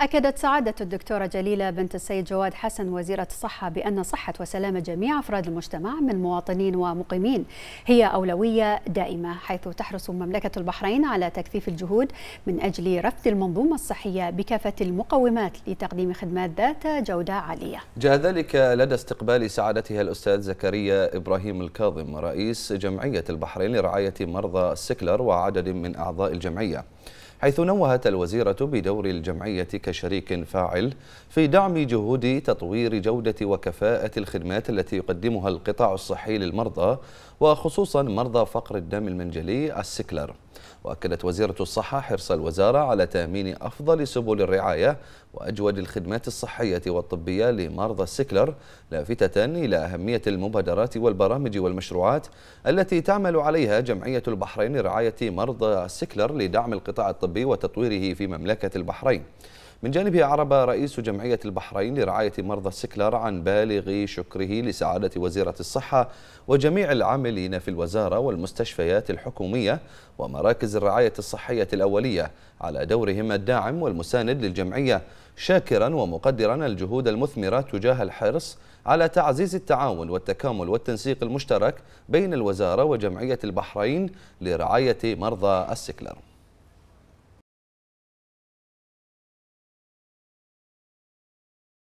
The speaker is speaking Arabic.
أكدت سعادة الدكتورة جليلة بنت السيد جواد حسن وزيرة الصحة بأن صحة وسلامة جميع أفراد المجتمع من مواطنين ومقيمين هي أولوية دائمة حيث تحرص مملكة البحرين على تكثيف الجهود من أجل رفض المنظومة الصحية بكافة المقومات لتقديم خدمات ذات جودة عالية جاء ذلك لدى استقبال سعادتها الأستاذ زكريا إبراهيم الكاظم رئيس جمعية البحرين لرعاية مرضى السكلر وعدد من أعضاء الجمعية حيث نوهت الوزيرة بدور الجمعية كشريك فاعل في دعم جهود تطوير جودة وكفاءة الخدمات التي يقدمها القطاع الصحي للمرضى وخصوصا مرضى فقر الدم المنجلي السكلر وأكدت وزيرة الصحة حرص الوزارة على تأمين أفضل سبل الرعاية وأجود الخدمات الصحية والطبية لمرضى السكلر لافتة إلى أهمية المبادرات والبرامج والمشروعات التي تعمل عليها جمعية البحرين لرعاية مرضى السكلر لدعم القطاع الطبي وتطويره في مملكة البحرين من جانبه عرب رئيس جمعية البحرين لرعاية مرضى السكلر عن بالغ شكره لسعادة وزيرة الصحة وجميع العاملين في الوزارة والمستشفيات الحكومية ومراكز الرعاية الصحية الأولية على دورهم الداعم والمساند للجمعية شاكرا ومقدرا الجهود المثمرة تجاه الحرص على تعزيز التعاون والتكامل والتنسيق المشترك بين الوزارة وجمعية البحرين لرعاية مرضى السكلر